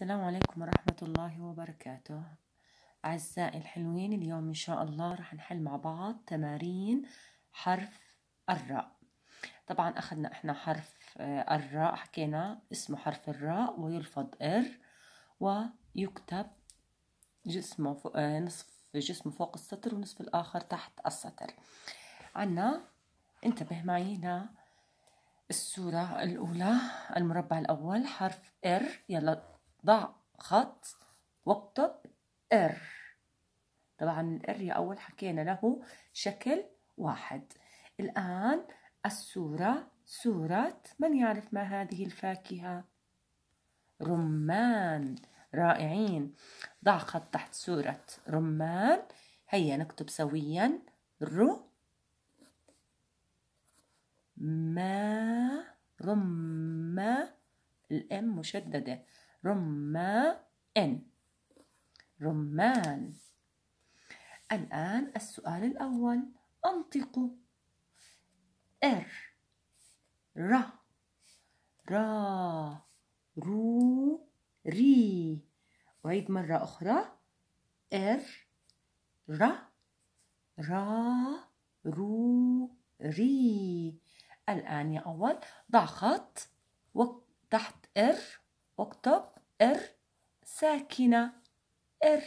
السلام عليكم ورحمة الله وبركاته أعزائي الحلوين اليوم إن شاء الله رح نحل مع بعض تمارين حرف الراء طبعا أخذنا إحنا حرف آه، الراء حكينا اسمه حرف الراء ويلفظ إر ويكتب جسمه فوق آه، نصف جسمه فوق السطر ونصف الآخر تحت السطر عنا انتبه معي الصورة الأولى المربع الأول حرف إر يلا ضع خط واكتب ار طبعا الار يا أول حكينا له شكل واحد الآن الصورة صورة من يعرف ما هذه الفاكهة رمان رائعين ضع خط تحت صورة رمان هيا نكتب سويا رو ما رم الام مشدده رمان رمان الآن السؤال الأول أنطقوا ر ر را رو ري أعيد مرة أخرى ر را را رو ري الآن يا أول ضع خط تحت ر واكتب ار ساكنة ار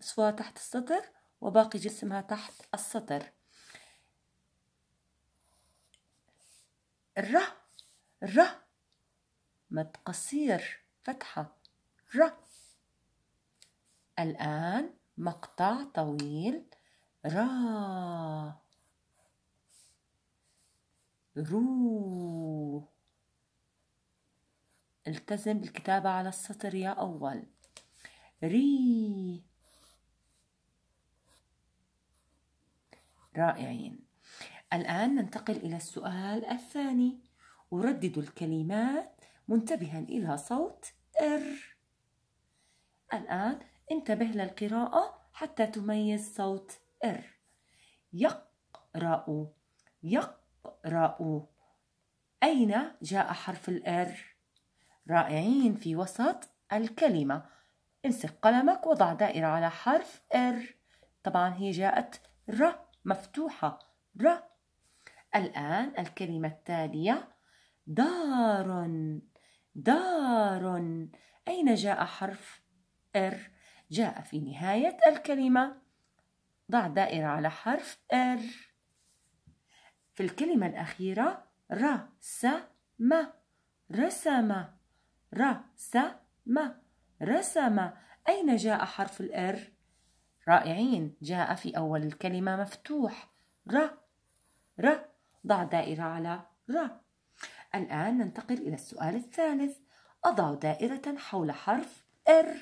نصفها تحت السطر وباقي جسمها تحت السطر ر ر مد قصير فتحة ر الآن مقطع طويل را رو التزم بالكتابة على السطر يا أول ري رائعين الآن ننتقل إلى السؤال الثاني أردد الكلمات منتبها إلى صوت ر الآن انتبه للقراءة حتى تميز صوت ر يقرأ يقرأ أين جاء حرف الر؟ رائعين في وسط الكلمة امسك قلمك وضع دائرة على حرف ر طبعا هي جاءت ر مفتوحة ر الآن الكلمة التالية دار دار أين جاء حرف ر جاء في نهاية الكلمة ضع دائرة على حرف ر في الكلمة الأخيرة رسم رسم رسم رسم أين جاء حرف الر؟ رائعين جاء في أول الكلمة مفتوح ر ر ضع دائرة على ر الآن ننتقل إلى السؤال الثالث أضع دائرة حول حرف ر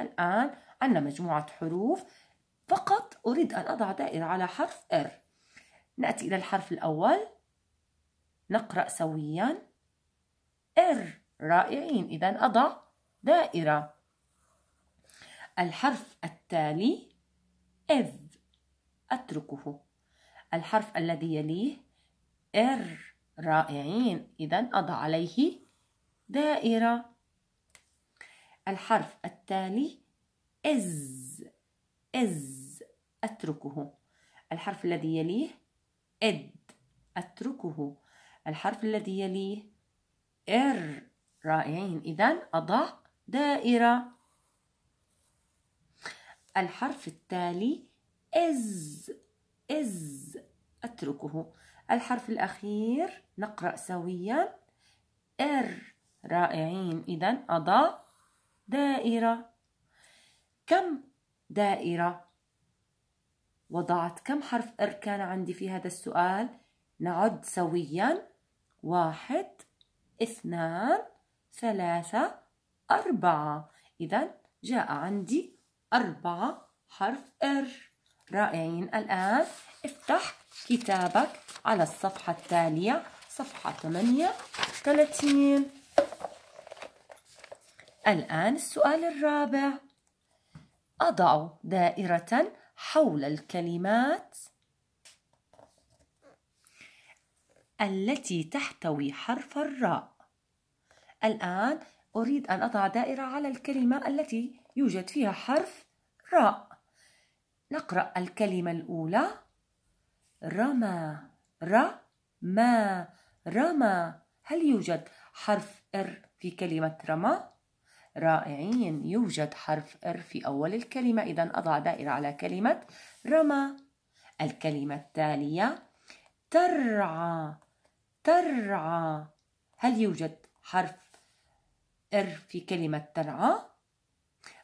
الآن عندنا مجموعة حروف فقط أريد أن أضع دائرة على حرف ر نأتي إلى الحرف الأول نقرأ سويا إر رائعين إذا أضع دائرة الحرف التالي إذ أتركه الحرف الذي يليه إر رائعين إذا أضع عليه دائرة الحرف التالي إز إز أتركه الحرف الذي يليه إد أتركه الحرف الذي يليه إر رائعين إذا أضع دائرة الحرف التالي إز إز أتركه الحرف الأخير نقرأ سويا إر رائعين إذا أضع دائرة كم دائرة وضعت كم حرف إر كان عندي في هذا السؤال نعد سويا واحد اثنان ثلاثة أربعة إذا جاء عندي أربعة حرف إر رائعين الآن افتح كتابك على الصفحة التالية صفحة 38 الآن السؤال الرابع أضع دائرة حول الكلمات التي تحتوي حرف الراء الآن أريد أن أضع دائرة على الكلمة التي يوجد فيها حرف راء نقرأ الكلمة الأولى رمى ما رمى هل يوجد حرف ر في كلمة رمى؟ رائعين يوجد حرف ر في أول الكلمة إذا أضع دائرة على كلمة رمى الكلمة التالية ترعى ترعى هل يوجد حرف إر في كلمة ترعى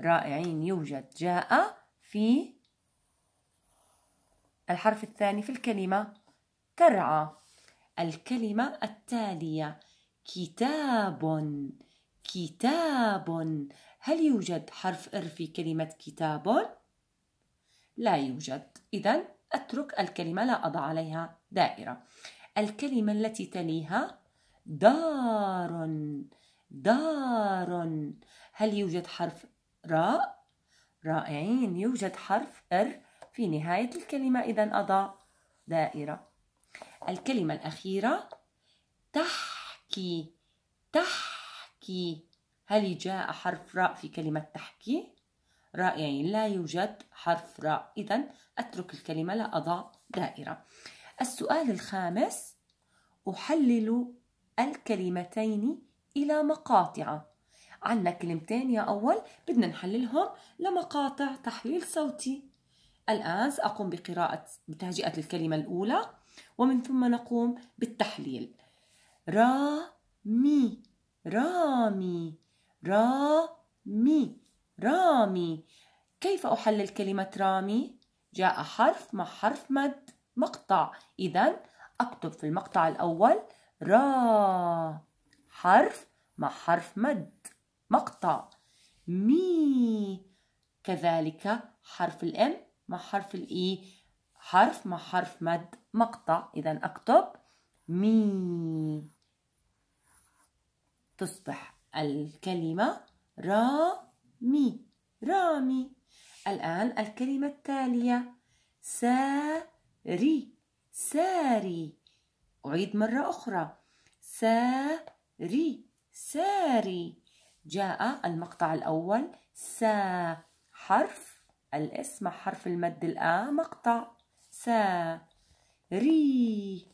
رائعين يوجد جاء في الحرف الثاني في الكلمة ترعى الكلمة التالية كتاب كتاب هل يوجد حرف إر في كلمة كتاب؟ لا يوجد إذا أترك الكلمة لا أضع عليها دائرة الكلمة التي تليها دار دار هل يوجد حرف راء؟ رائعين يوجد حرف ر في نهاية الكلمة إذا أضاء دائرة الكلمة الأخيرة تحكي تحكي هل جاء حرف راء في كلمة تحكي؟ رائعين لا يوجد حرف راء إذا أترك الكلمة لا أضع دائرة السؤال الخامس أحلل الكلمتين إلى مقاطع عنا كلمتين يا أول بدنا نحللهم لمقاطع تحليل صوتي الآن سأقوم بقراءة بتهجئة الكلمة الأولى ومن ثم نقوم بالتحليل رامي رامي رامي رامي كيف أحلل كلمة رامي؟ جاء حرف مع حرف مد مقطع إذا أكتب في المقطع الأول را حرف مع حرف مد مقطع مي كذلك حرف الام مع حرف الاي e، حرف مع حرف مد مقطع اذا اكتب مي تصبح الكلمة رامي رامي الآن الكلمة التالية ساري ساري أعيد مرة أخرى ساري ري ساري جاء المقطع الأول سا حرف الاسم حرف المد الآ مقطع سا ري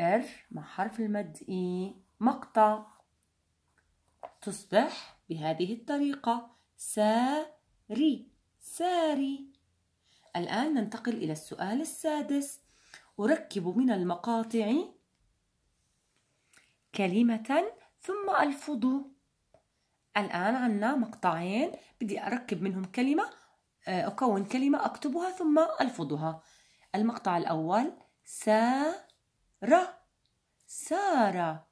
ار مع حرف المد اي مقطع تصبح بهذه الطريقة ساري ساري الآن ننتقل إلى السؤال السادس أركب من المقاطع كلمة ثم ألفظ الآن عنا مقطعين بدي أركب منهم كلمة آه، أكون كلمة أكتبها ثم ألفظها المقطع الأول سارة سارة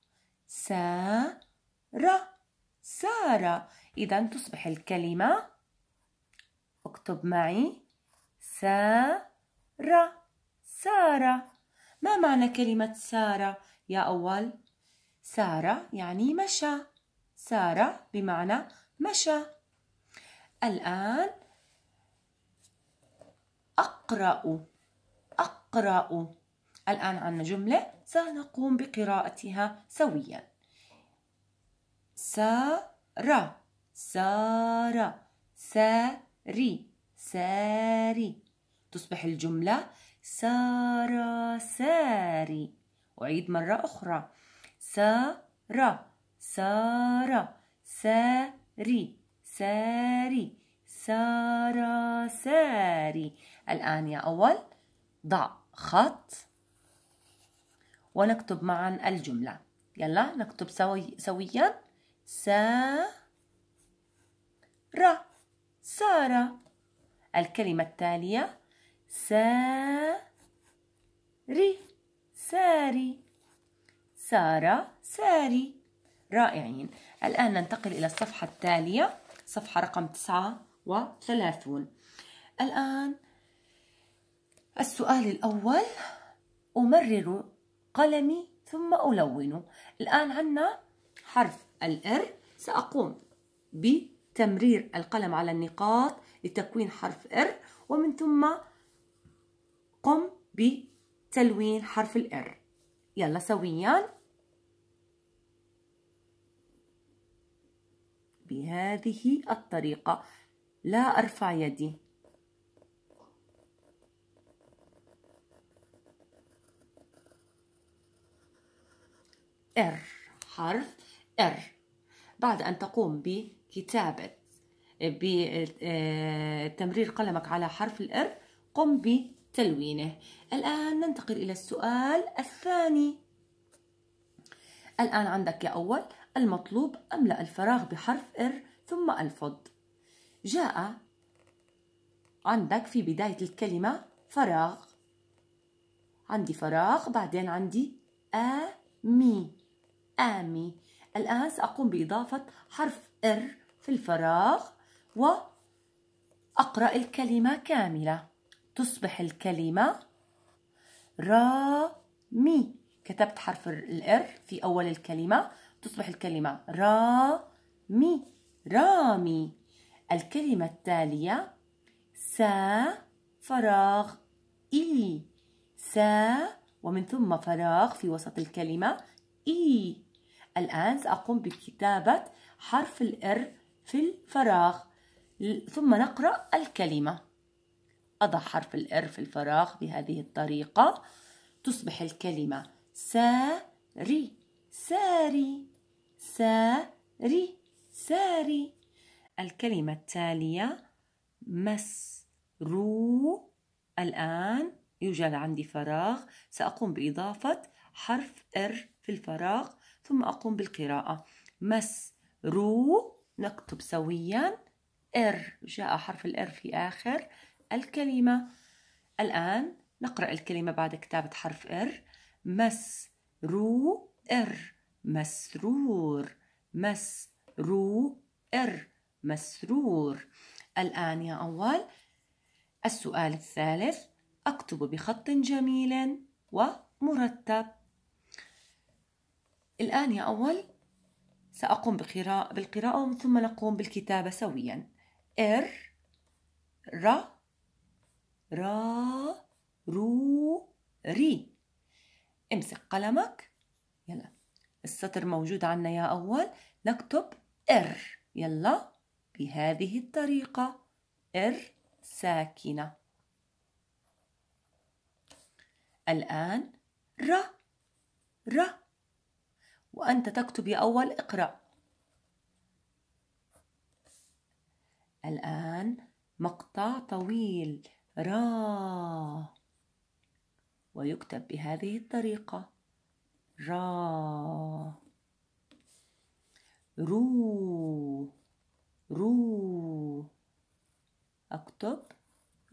سارة سارة إذا تصبح الكلمة اكتب معي سارة سارة ما معنى كلمة سارة يا أول؟ سارة يعني مشى سارة بمعنى مشى الآن أقرأ أقرأ الآن عندنا جملة سنقوم بقراءتها سويا سارة سارة ساري ساري تصبح الجملة سارة ساري أعيد مرة أخرى سارة سارة ساري ساري سارة ساري الآن يا أول ضع خط ونكتب معا الجملة يلا نكتب سوي سويا سارة سارة الكلمة التالية ساري ساري سارة ساري رائعين الآن ننتقل إلى الصفحة التالية صفحة رقم 39 الآن السؤال الأول أمرر قلمي ثم ألونه الآن عندنا حرف الإر سأقوم بتمرير القلم على النقاط لتكوين حرف إر ومن ثم قم بتلوين حرف الإر يلا سويا بهذه الطريقة لا أرفع يدي R حرف R بعد أن تقوم بكتابة بتمرير آه، قلمك على حرف الإر قم بتلوينه الآن ننتقل إلى السؤال الثاني الآن عندك يا أول المطلوب أملأ الفراغ بحرف إر ثم ألفظ جاء عندك في بداية الكلمة فراغ عندي فراغ بعدين عندي آمي آمي الآن سأقوم بإضافة حرف إر في الفراغ وأقرأ الكلمة كاملة تصبح الكلمة رامي كتبت حرف الإر في أول الكلمة تصبح الكلمة رامي رامي الكلمة التالية سا فراغ إي سا ومن ثم فراغ في وسط الكلمة إي الآن سأقوم بكتابة حرف الإر في الفراغ ثم نقرأ الكلمة أضع حرف الإر في الفراغ بهذه الطريقة تصبح الكلمة ساري ساري ساري ساري الكلمة التالية مسرو الآن يوجد عندي فراغ سأقوم بإضافة حرف ار في الفراغ ثم أقوم بالقراءة مسرو نكتب سويا ار جاء حرف الار في آخر الكلمة الآن نقرأ الكلمة بعد كتابة حرف ار مسرو ار مسرور مسرور مسرور الآن يا أول السؤال الثالث أكتب بخط جميل ومرتب الآن يا أول سأقوم بقراءة بالقراءة ثم نقوم بالكتابة سويا إر ر را رو ري امسك قلمك يلا السطر موجود عنا يا أول نكتب إر يلا بهذه الطريقة إر ساكنة الآن ر ر وأنت تكتب يا أول اقرأ الآن مقطع طويل را ويكتب بهذه الطريقة را رو رو أكتب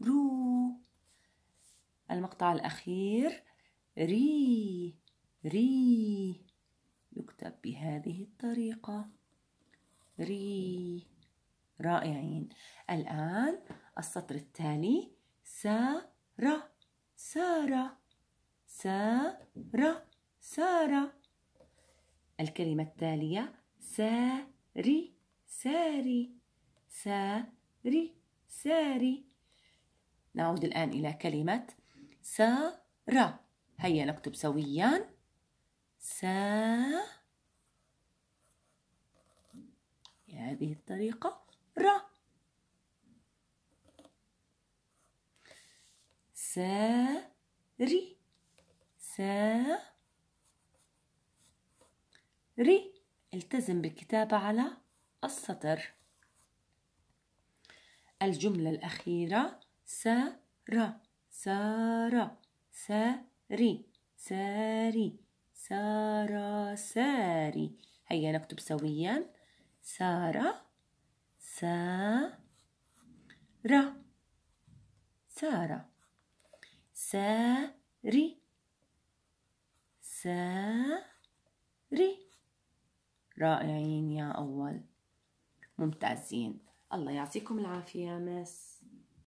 رو المقطع الأخير ري ري يكتب بهذه الطريقة ري رائعين الآن السطر التالي سارة سارة سارة سارة الكلمة التالية ساري ساري ساري ساري نعود الآن إلى كلمة سارة هيا نكتب سويا سا بهذه الطريقة را ساري ساري ري التزم بالكتابة على السطر الجملة الأخيرة سارة سارة ساري ساري سارة ساري هيا نكتب سويا سارة سارة سارة ساري ساري رائعين يا أول ممتازين الله يعطيكم العافية يا مس